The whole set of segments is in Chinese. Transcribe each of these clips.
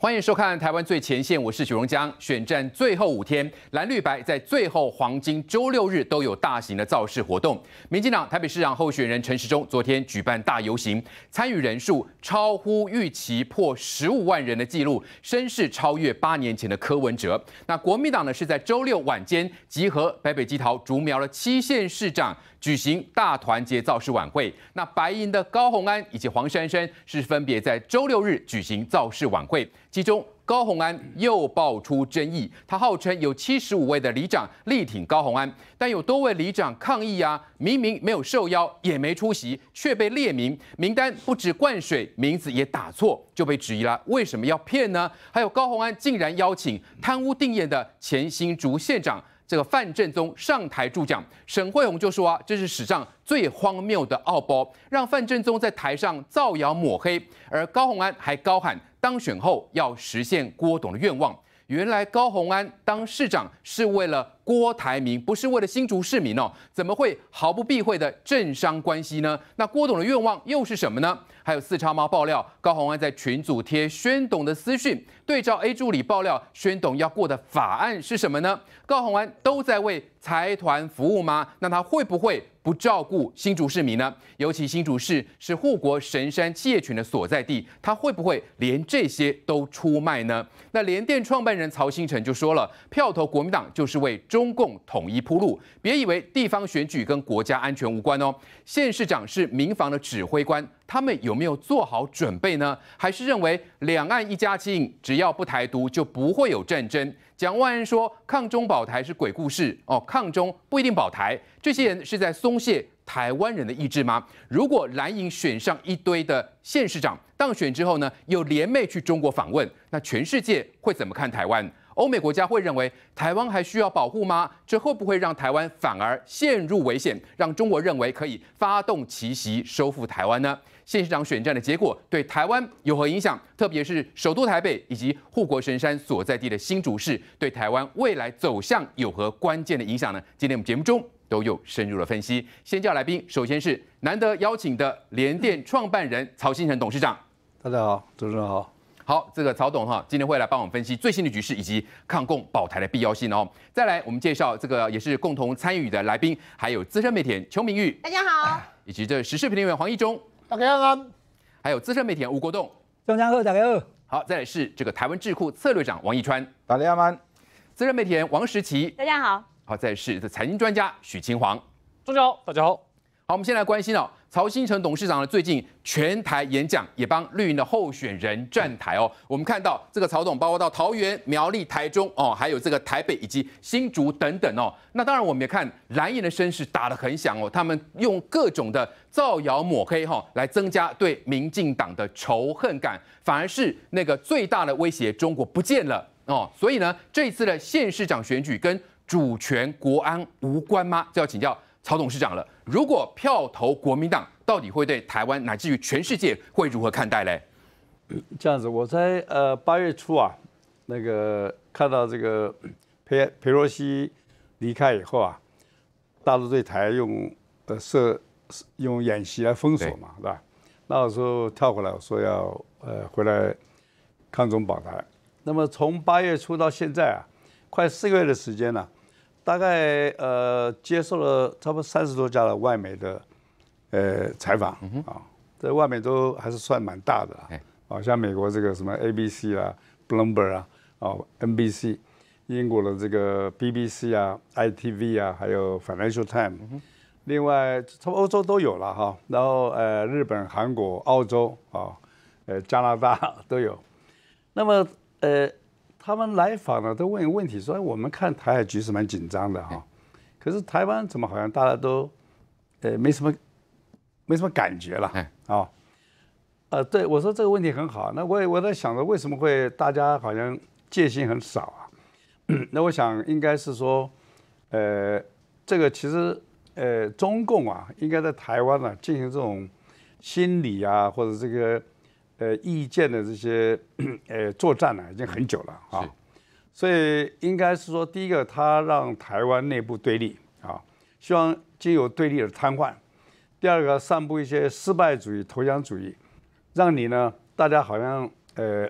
欢迎收看《台湾最前线》，我是许荣江。选战最后五天，蓝绿白在最后黄金周六日都有大型的造势活动。民进党台北市长候选人陈时中昨天举办大游行，参与人数超乎预期，破十五万人的纪录，声势超越八年前的柯文哲。那国民党呢是在周六晚间集合北北基桃，逐苗了七县市长。举行大团结造势晚会，那白银的高红安以及黄珊珊是分别在周六日举行造势晚会。其中高红安又爆出争议，他号称有七十五位的里长力挺高红安，但有多位里长抗议啊，明明没有受邀也没出席，却被列名名单，不止灌水，名字也打错，就被质疑了。为什么要骗呢？还有高红安竟然邀请贪污定谳的前新竹县长。这个范振宗上台助讲，沈慧红就说啊，这是史上最荒谬的奥包，让范振宗在台上造谣抹黑，而高鸿安还高喊当选后要实现郭董的愿望。原来高鸿安当市长是为了郭台铭，不是为了新竹市民哦？怎么会毫不避讳的政商关系呢？那郭董的愿望又是什么呢？还有四叉猫爆料，高鸿安在群组贴宣董的私讯，对照 A 助理爆料，宣董要过的法案是什么呢？高鸿安都在为财团服务吗？那他会不会？不照顾新竹市民呢？尤其新竹市是护国神山企业群的所在地，他会不会连这些都出卖呢？那联电创办人曹新成就说了：“票投国民党就是为中共统一铺路，别以为地方选举跟国家安全无关哦。”县市长是民防的指挥官，他们有没有做好准备呢？还是认为两岸一家亲，只要不台独就不会有战争？蒋万安说：“抗中保台是鬼故事哦，抗中不一定保台。”这些人是在松懈台湾人的意志吗？如果蓝营选上一堆的县市长当选之后呢，又联袂去中国访问，那全世界会怎么看台湾？欧美国家会认为台湾还需要保护吗？这会不会让台湾反而陷入危险，让中国认为可以发动奇袭收复台湾呢？县市长选战的结果对台湾有何影响？特别是首都台北以及护国神山所在地的新竹市，对台湾未来走向有何关键的影响呢？今天我们节目中。都又深入了分析。先叫来宾，首先是难得邀请的联电创办人曹新成董事长。大家好，主持人好。好，这个曹董哈，今天会来帮我们分析最新的局势以及抗共保台的必要性哦。再来，我们介绍这个也是共同参与的来宾，还有资深媒体邱明玉，大家好。以及这时事评论员黄义中，大家好。还有资深媒体吴国栋，鹤，大家好。好，再来是这个台湾智库策略长王义川，大家好。资深媒体王石奇，大家好。好，再是的财经专家许清黄，中午好，大家好。好，我们先来关心哦，曹新成董事长呢，最近全台演讲也帮绿营的候选人站台哦。我们看到这个曹总，包括到桃园、苗栗、台中哦，还有这个台北以及新竹等等哦。那当然我们也看蓝营的声势打得很响哦，他们用各种的造谣抹黑哈，来增加对民进党的仇恨感，反而是那个最大的威胁，中国不见了哦。所以呢，这次的县市长选举跟主权、国安无关吗？就要请教曹董事长了。如果票投国民党，到底会对台湾乃至于全世界会如何看待嘞？这样子，我在呃八月初啊，那个看到这个佩佩洛西离开以后啊，大陆对台用呃设用演习来封锁嘛，是吧？那个时候跳过来我说要呃回来抗中保台。那么从八月初到现在啊，快四个月的时间了。大概呃接受了差不多三十多家的外媒的呃采访啊，在外面都还是算蛮大的啦，啊，像美国这个什么 ABC 啊、Bloomberg 啊、哦 NBC、英国的这个 BBC 啊、ITV 啊，还有 Financial Times，另外差不多欧洲都有了哈。然后呃，日本、韩国、澳洲啊、呃加拿大 都有。那么呃。他们来访呢，都问问题说：“我们看台海局势蛮紧张的哈，可是台湾怎么好像大家都呃没什么没什么感觉了？”啊，呃，对我说这个问题很好。那我也我在想着为什么会大家好像戒心很少啊？那我想应该是说，呃，这个其实呃中共啊，应该在台湾呢进行这种心理啊或者这个。呃，意见的这些，呃，作战呢，已经很久了啊，所以应该是说，第一个，他让台湾内部对立啊，希望经由对立而瘫痪；第二个，散布一些失败主义、投降主义，让你呢，大家好像呃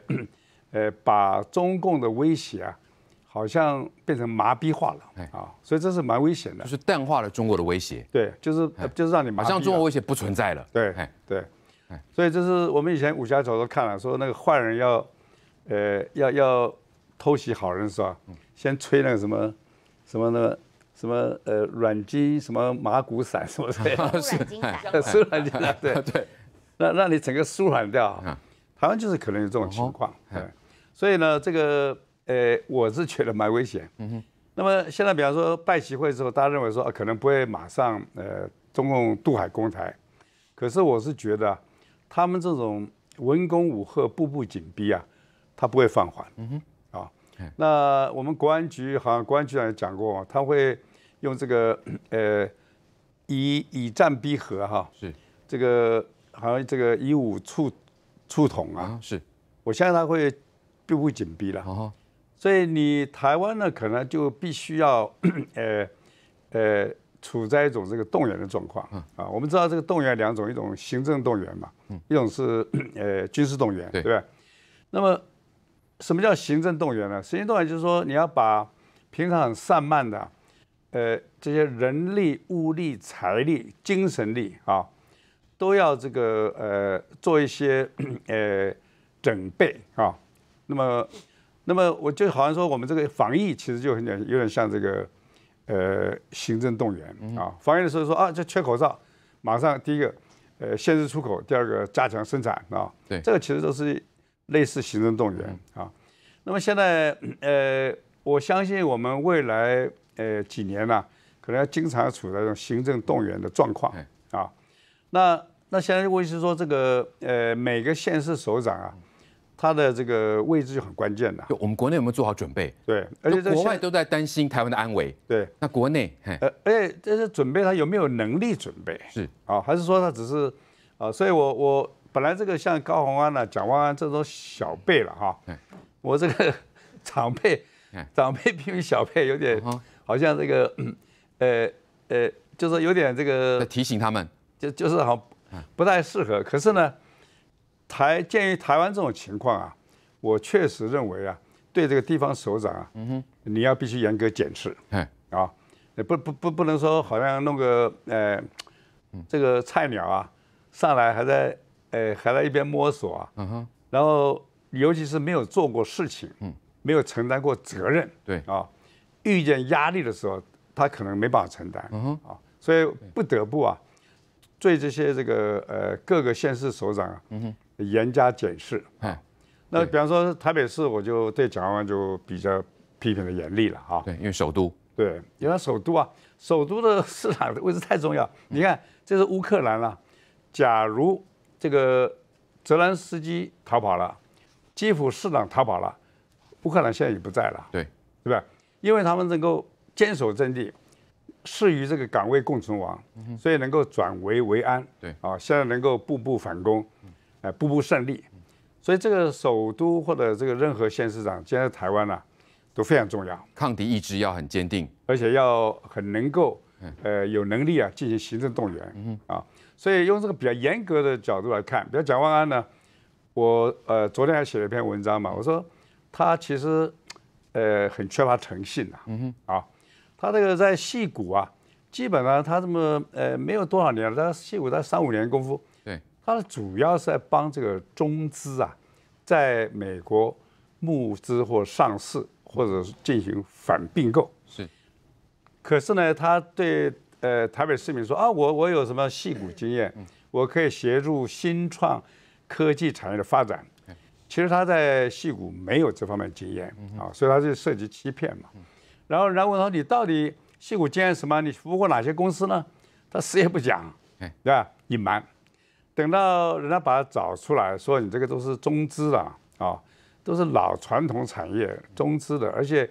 呃，把中共的威胁啊，好像变成麻痹化了啊，所以这是蛮危险的，就是淡化了中国的威胁，对，就是就是让你好像中国威胁不存在了，对，对。所以这是我们以前武侠小说看了，说那个坏人要，呃，要要偷袭好人是吧？先吹那个什么，什么那个什么呃软筋什么麻骨散什么的，是软舒软筋 对对。那让你整个舒软掉，好像就是可能有这种情况。所以呢，这个呃，我是觉得蛮危险。那么现在，比方说拜旗会之后，大家认为说可能不会马上呃中共渡海攻台，可是我是觉得。他们这种文攻武赫、步步紧逼啊，他不会放缓。嗯哼，啊，那我们国安局好像国安局长也讲过，他会用这个呃以以战逼和哈，是这个好像这个以武促促统啊，是，我相信他会步步紧逼了。所以你台湾呢，可能就必须要呃呃。处在一种这个动员的状况，啊，我们知道这个动员两种，一种行政动员嘛，一种是呃军事动员，对吧？那么什么叫行政动员呢？行政动员就是说你要把平常很散漫的，呃，这些人力、物力、财力、精神力啊，都要这个呃做一些呃准备啊。那么，那么我就好像说我们这个防疫其实就有有点像这个。呃，行政动员啊，防疫的时候说啊，这缺口罩，马上第一个，呃，限制出口，第二个加强生产啊，对，这个其实都是类似行政动员啊。那么现在呃，我相信我们未来呃几年呢，可能要经常处在这种行政动员的状况啊。那那现在问题是说这个呃，每个县市首长啊。他的这个位置就很关键的，我们国内有没有做好准备？对，而且国外都在担心台湾的安危。对，那国内，呃，而且这是准备他有没有能力准备？是啊，还是说他只是啊？所以我我本来这个像高宏安呐、蒋万安这种小辈了哈，我这个长辈，长辈比小辈有点，好像这个呃呃，就是有点这个提醒他们，就就是好不太适合，可是呢。台鉴于台湾这种情况啊，我确实认为啊，对这个地方首长啊，嗯哼，你要必须严格检视，哎，啊，不不不不能说好像弄个呃，这个菜鸟啊，上来还在呃还在一边摸索啊，嗯哼，然后尤其是没有做过事情，嗯，没有承担过责任，对啊，遇见压力的时候他可能没办法承担，嗯哼，啊，所以不得不啊，对这些这个呃各个县市首长啊，嗯哼。严加检视，嗯，那比方说台北市，我就对蒋万就比较批评的严厉了哈。对，因为首都。对，因为首都啊，首都的市长的位置太重要。你看，这是乌克兰了，假如这个泽兰斯基逃跑了，基辅市长逃跑了，乌克兰现在也不在了。对，对吧？因为他们能够坚守阵地，誓与这个岗位共存亡，所以能够转危为安。对，啊，现在能够步步反攻。哎，步步胜利，所以这个首都或者这个任何县市长，现在台湾呢，都非常重要。抗敌意志要很坚定，而且要很能够，呃，有能力啊，进行行政动员。嗯啊，所以用这个比较严格的角度来看，比如蒋万安呢，我呃昨天还写了一篇文章嘛，我说他其实，呃，很缺乏诚信啊。嗯哼啊，他这个在戏骨啊，基本上他这么呃没有多少年，他戏骨他三五年功夫。对。他主要是在帮这个中资啊，在美国募资或上市，或者是进行反并购。是，可是呢，他对呃台北市民说啊，我我有什么戏骨经验，我可以协助新创科技产业的发展。其实他在戏骨没有这方面经验啊，所以他就涉及欺骗嘛。然后然后说你到底戏骨经验什么？你服务过哪些公司呢？他死也不讲，对吧？隐瞒。等到人家把它找出来说，你这个都是中资的啊，都是老传统产业中资的，而且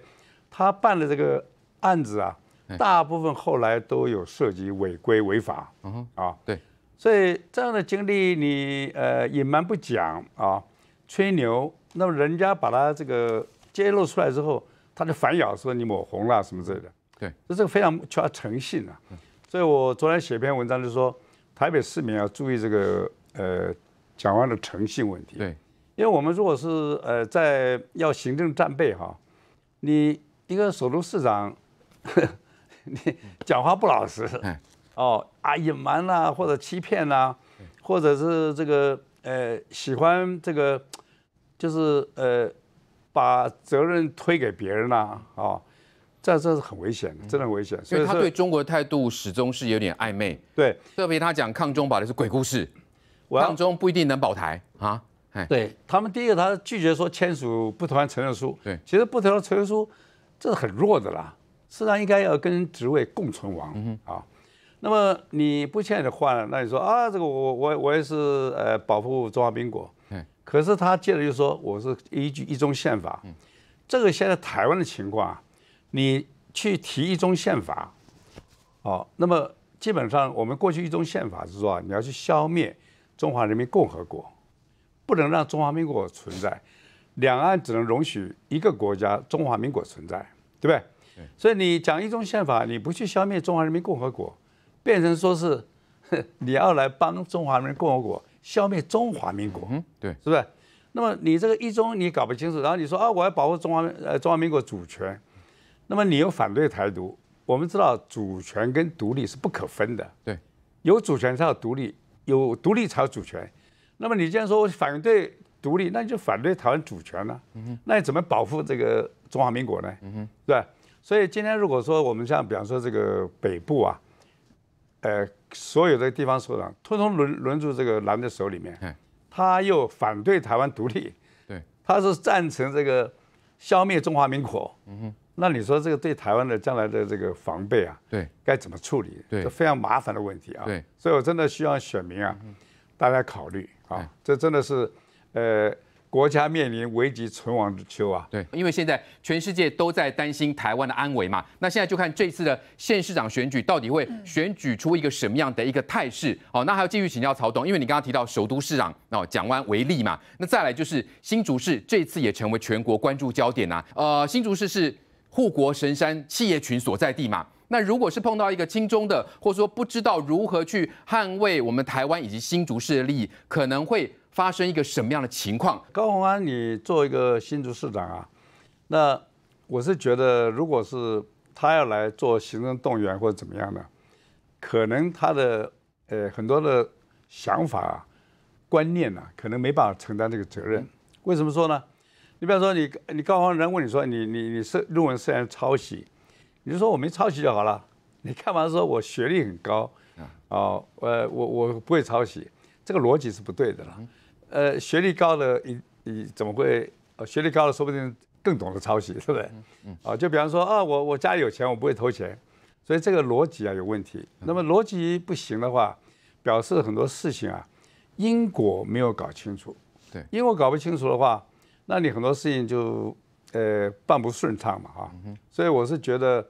他办的这个案子啊，大部分后来都有涉及违规违法，啊，对，所以这样的经历你呃隐瞒不讲啊，吹牛，那么人家把他这个揭露出来之后，他就反咬说你抹红了什么之类的，对，这是非常缺乏诚信啊，所以我昨天写一篇文章就说。台北市民要注意这个，呃，讲话的诚信问题。对，因为我们如果是呃在要行政战备哈，你一个首都市长，你讲话不老实，哦啊隐瞒啦或者欺骗啦，或者是这个呃喜欢这个就是呃把责任推给别人啦啊。这这是很危险的，真的危险。所以，他对中国的态度始终是有点暧昧。对，特别他讲“抗中保台”是鬼故事，抗中不一定能保台啊。对他们，第一个他拒绝说签署不谈承认书。对，其实不谈承认书，这是很弱的啦。事实上，应该要跟职位共存亡嗯、啊。那么你不签的话，那你说啊，这个我我我也是呃保护中华民国。嗯。可是他接着就说我是依据一中宪法。嗯。这个现在台湾的情况啊。你去提一中宪法，哦，那么基本上我们过去一中宪法是说啊，你要去消灭中华人民共和国，不能让中华民国存在，两岸只能容许一个国家中华民国存在，对不对？所以你讲一中宪法，你不去消灭中华人民共和国，变成说是 你要来帮中华人民共和国消灭中华民国，对，是不是？那么你这个一中你搞不清楚，然后你说啊，我要保护中华呃中华民国主权。那么你又反对台独？我们知道主权跟独立是不可分的。对，有主权才有独立，有独立才有主权。那么你既然说反对独立，那你就反对台湾主权了。嗯哼，那你怎么保护这个中华民国呢？嗯哼，对。所以今天如果说我们像比方说这个北部啊，呃，所有的地方首长通通轮轮住这个蓝的手里面，他又反对台湾独立。对，他是赞成这个消灭中华民国。嗯哼。那你说这个对台湾的将来的这个防备啊，对，该怎么处理？对，这非常麻烦的问题啊。对，所以我真的需要选民啊，大家考虑啊，这真的是，呃，国家面临危急存亡之秋啊。对，因为现在全世界都在担心台湾的安危嘛。那现在就看这次的县市长选举到底会选举出一个什么样的一个态势。好，那还要继续请教曹董，因为你刚刚提到首都市长哦，蒋湾为例嘛。那再来就是新竹市这次也成为全国关注焦点呐。呃，新竹市是。护国神山企业群所在地嘛，那如果是碰到一个亲中的，或者说不知道如何去捍卫我们台湾以及新竹市的利益，可能会发生一个什么样的情况？高鸿安，你做一个新竹市长啊，那我是觉得，如果是他要来做行政动员或者怎么样的，可能他的呃很多的想法、啊、观念呢，可能没办法承担这个责任。为什么说呢？你比方说，你你刚刚有人问你说，你你你是论文涉嫌抄袭，你就说我没抄袭就好了。你干嘛说我学历很高？啊，哦，呃，我我不会抄袭，这个逻辑是不对的了。呃，学历高了，你你怎么会？学历高了，说不定更懂得抄袭，是不是？啊，就比方说，啊，我我家里有钱，我不会偷钱，所以这个逻辑啊有问题。那么逻辑不行的话，表示很多事情啊，因果没有搞清楚。对，因果搞不清楚的话。那你很多事情就，呃，办不顺畅嘛，哈，所以我是觉得，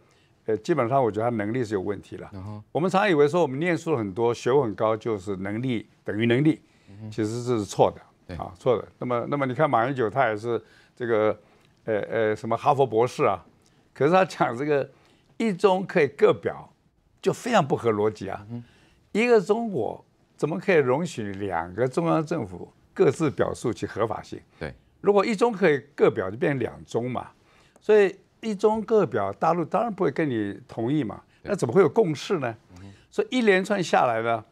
呃，基本上我觉得他能力是有问题了。我们常以为说我们念书很多，学问高，就是能力等于能力，其实这是错的，啊，错的。那么，那么你看马英九他也是这个，呃呃，什么哈佛博士啊，可是他讲这个一中可以各表，就非常不合逻辑啊。一个中国怎么可以容许两个中央政府各自表述其合法性？对。如果一中可以各表就变两中嘛，所以一中各表大陆当然不会跟你同意嘛，那怎么会有共识呢？所以一连串下来呢，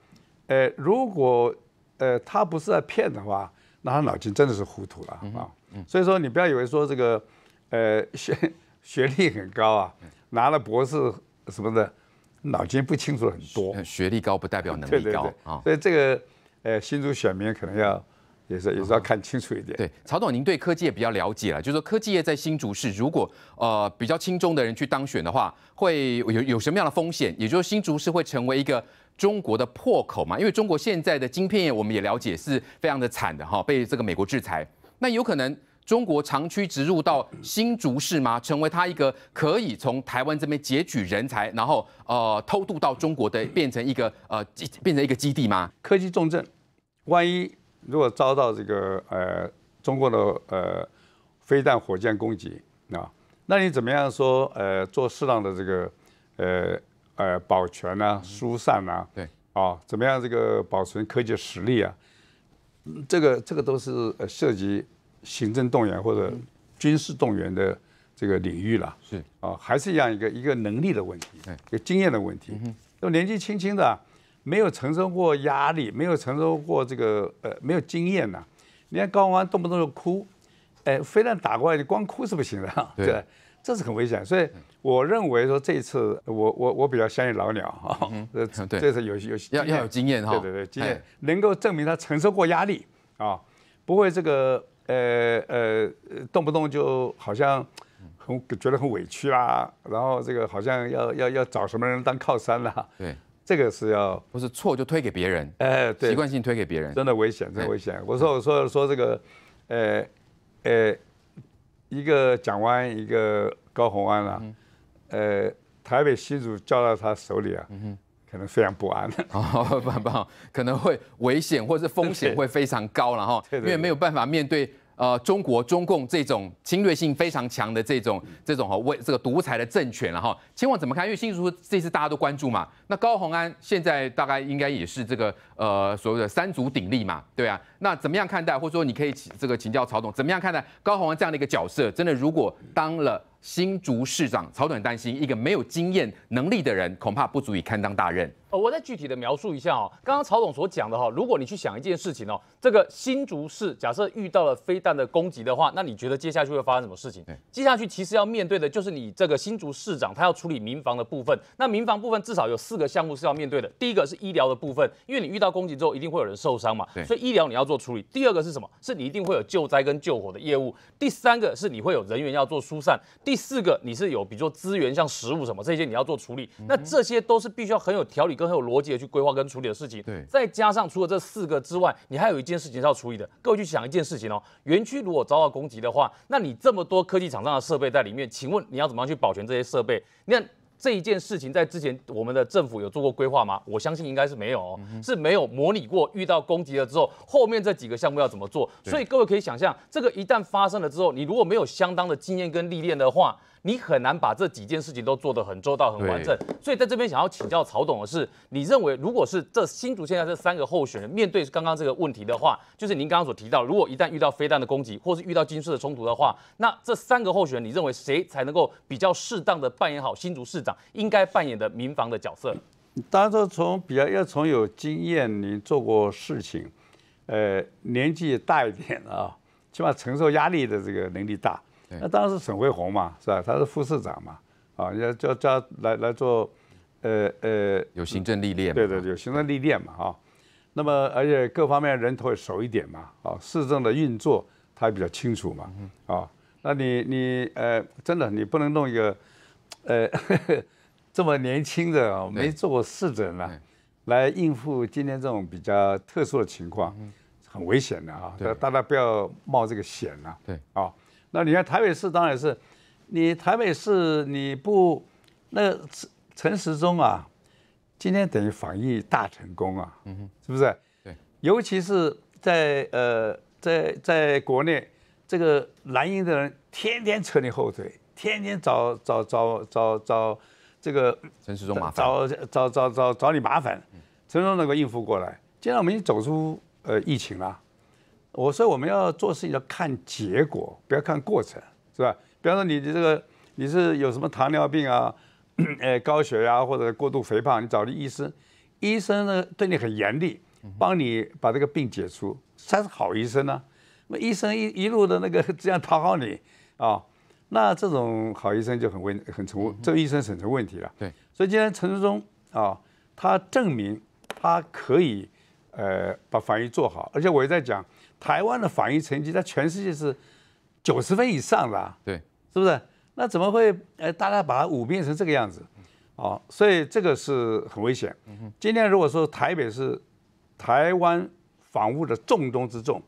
呃，如果呃他不是在骗的话，那他脑筋真的是糊涂了啊。所以说你不要以为说这个呃学 学历很高啊，拿了博士什么的，脑筋不清楚很多。学历高不代表能力高啊，所以这个呃新竹选民可能要。也是，也是要看清楚一点。对，曹总，您对科技也比较了解了，就是说科技业在新竹市，如果呃比较轻中的人去当选的话，会有有什么样的风险？也就是新竹市会成为一个中国的破口嘛？因为中国现在的晶片业，我们也了解是非常的惨的哈，被这个美国制裁。那有可能中国长驱直入到新竹市吗？成为它一个可以从台湾这边截取人才，然后呃偷渡到中国的，变成一个呃基，变成一个基地吗？科技重镇，万一？如果遭到这个呃中国的呃飞弹火箭攻击啊，那你怎么样说呃做适当的这个呃呃保全呢疏散呢？对啊，怎么样这个保存科技实力啊？这个这个都是涉及行政动员或者军事动员的这个领域了。是啊，还是一样一个一个能力的问题，一个经验的问题。都年纪轻轻的。没有承受过压力，没有承受过这个呃，没有经验呐。你看高安动不动就哭，哎，飞弹打过来你光哭是不行的，对，这是很危险。所以我认为说这一次我我我比较相信老鸟啊，这次有有要要有经验哈，对对对，经验能够证明他承受过压力啊，不会这个呃呃动不动就好像很觉得很委屈啦，然后这个好像要要要找什么人当靠山啦，对。这个是要不是错就推给别人，哎，对，习惯性推给别人，真的危险，真的危险。我说我说说这个，呃，呃，一个蒋湾，一个高红安了，呃，台北新主交到他手里啊，可能非常不安哦，好，不不好，可能会危险，或者风险会非常高了哈，因为没有办法面对。呃，中国中共这种侵略性非常强的这种这种哈，为这个独裁的政权了哈，千万怎么看？因为新竹这次大家都关注嘛，那高鸿安现在大概应该也是这个呃所谓的三足鼎立嘛，对啊，那怎么样看待？或者说你可以这个请教曹董怎么样看待高鸿安这样的一个角色？真的如果当了新竹市长，曹董担心一个没有经验能力的人，恐怕不足以堪当大任。哦，我再具体的描述一下哦。刚刚曹总所讲的哈，如果你去想一件事情哦，这个新竹市假设遇到了飞弹的攻击的话，那你觉得接下去会发生什么事情？对，接下去其实要面对的就是你这个新竹市长他要处理民防的部分。那民防部分至少有四个项目是要面对的。第一个是医疗的部分，因为你遇到攻击之后一定会有人受伤嘛，所以医疗你要做处理。第二个是什么？是你一定会有救灾跟救火的业务。第三个是你会有人员要做疏散。第四个你是有比如说资源像食物什么这些你要做处理。那这些都是必须要很有条理跟。很有逻辑的去规划跟处理的事情，对，再加上除了这四个之外，你还有一件事情是要处理的。各位去想一件事情哦，园区如果遭到攻击的话，那你这么多科技厂商的设备在里面，请问你要怎么样去保全这些设备？你看这一件事情在之前我们的政府有做过规划吗？我相信应该是没有，是没有模拟过遇到攻击了之后，后面这几个项目要怎么做？所以各位可以想象，这个一旦发生了之后，你如果没有相当的经验跟历练的话，你很难把这几件事情都做得很周到、很完整。所以在这边想要请教曹董的是，你认为如果是这新竹现在这三个候选人面对刚刚这个问题的话，就是您刚刚所提到，如果一旦遇到飞弹的攻击或是遇到军事的冲突的话，那这三个候选人，你认为谁才能够比较适当的扮演好新竹市长应该扮演的民防的角色？当然说从比较要从有经验、你做过事情，呃，年纪大一点啊，起码承受压力的这个能力大。那当时是沈惠红嘛，是吧？他是副市长嘛，啊，要叫叫来来做，呃呃，有行政历练，对对，有行政历练嘛，啊，那么而且各方面人头也熟一点嘛，啊，市政的运作他也比较清楚嘛，啊，那你你呃，真的你不能弄一个呃 这么年轻的没做过事的人啊，来应付今天这种比较特殊的情况，很危险的啊，大家不要冒这个险啊，对，啊。那你看台北市当然是，你台北市你不那陈陈时中啊，今天等于防疫大成功啊，是不是？对，尤其是在呃在在国内这个蓝营的人天天扯你后腿，天天找找找找找这个陈时中麻烦，找找找找找你麻烦，陈时中能够应付过来，既然我们已经走出呃疫情了。我说我们要做事情要看结果，不要看过程，是吧？比方说你的这个你是有什么糖尿病啊，哎高血压或者过度肥胖，你找的医生，医生呢对你很严厉，帮你把这个病解除，才是好医生呢。那医生一一路的那个 这样讨好你啊，那这种好医生就很问很成，这个医生很成问题了。对，所以今天陈志忠啊，他证明他可以呃把防疫做好，而且我也在讲。台湾的防疫成绩在全世界是九十分以上的，对，是不是？那怎么会呃，大家把它舞变成这个样子啊？所以这个是很危险。今天如果说台北是台湾防务的重中之重，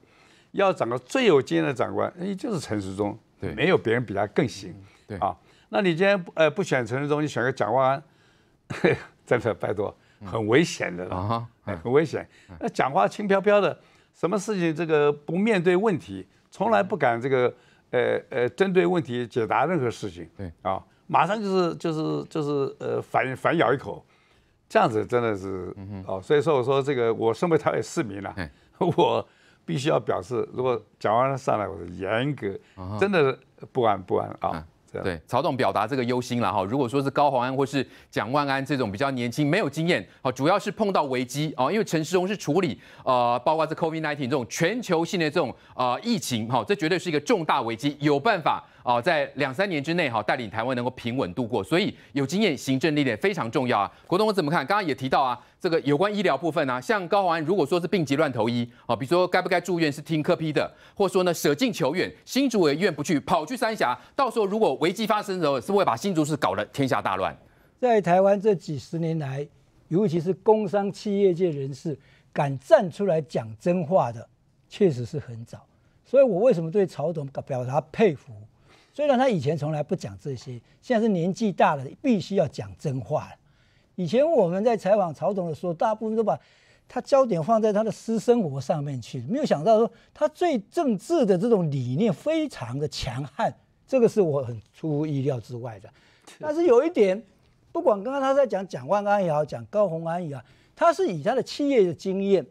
要找个最有经验的长官，哎，就是陈时中，对，没有别人比他更行。对啊，那你今天呃不选陈时中，你选个蒋万安，真的拜托，很危险的，啊，很危险。那讲话轻飘飘的。什么事情这个不面对问题，从来不敢这个，呃呃，针对问题解答任何事情，对啊，马上就是就是就是呃反反咬一口，这样子真的是哦，所以说我说这个，我身为台北市民呢，我必须要表示，如果讲完了上来，我是严格，真的不安不安啊。对，曹董表达这个忧心了哈。如果说是高宏安或是蒋万安这种比较年轻、没有经验，好，主要是碰到危机啊，因为陈世忠是处理呃，包括是 COVID-19 这种全球性的这种啊疫情哈，这绝对是一个重大危机，有办法啊，在两三年之内哈，带领台湾能够平稳度过。所以有经验、行政历练非常重要啊。国栋，我怎么看？刚刚也提到啊。这个有关医疗部分啊，像高雄安如果说是病急乱投医啊，比如说该不该住院是听科批的，或者说呢舍近求远，新竹医院不去跑去三峡，到时候如果危机发生的时候，是不会把新竹市搞得天下大乱？在台湾这几十年来，尤其是工商企业界人士敢站出来讲真话的，确实是很早。所以我为什么对曹总表达佩服？虽然他以前从来不讲这些，现在是年纪大了，必须要讲真话了。以前我们在采访曹总的时候，大部分都把他焦点放在他的私生活上面去，没有想到说他最政治的这种理念非常的强悍，这个是我很出乎意料之外的。但是有一点，不管刚刚他在讲蒋万安也好，讲高红安也好，他是以他的企业的经验。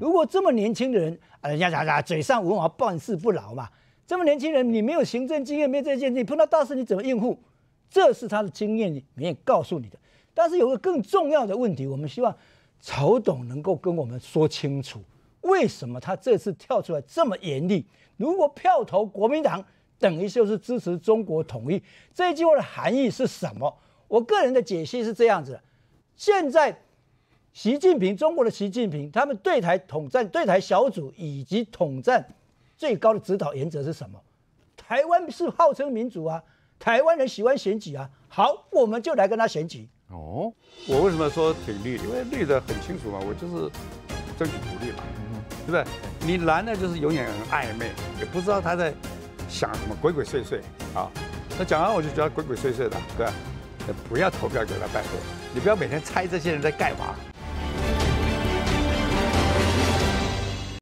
如果这么年轻的人，啊，人家讲讲嘴上文华，办事不牢嘛。这么年轻人，你没有行政经验，没有这些，你碰到大事你怎么应付？这是他的经验里面告诉你的。但是有个更重要的问题，我们希望曹董能够跟我们说清楚，为什么他这次跳出来这么严厉？如果票投国民党，等于就是支持中国统一，这一句话的含义是什么？我个人的解析是这样子：现在习近平，中国的习近平，他们对台统战对台小组以及统战最高的指导原则是什么？台湾是号称民主啊，台湾人喜欢选举啊，好，我们就来跟他选举。哦，我为什么说挺绿？因为绿的很清楚嘛，我就是争取独立嘛，对不对？你蓝的就是永远很暧昧，也不知道他在想什么，鬼鬼祟祟啊。那讲完我就觉得鬼鬼祟祟的，对吧？不要投票给他拜托，你不要每天猜这些人在干嘛。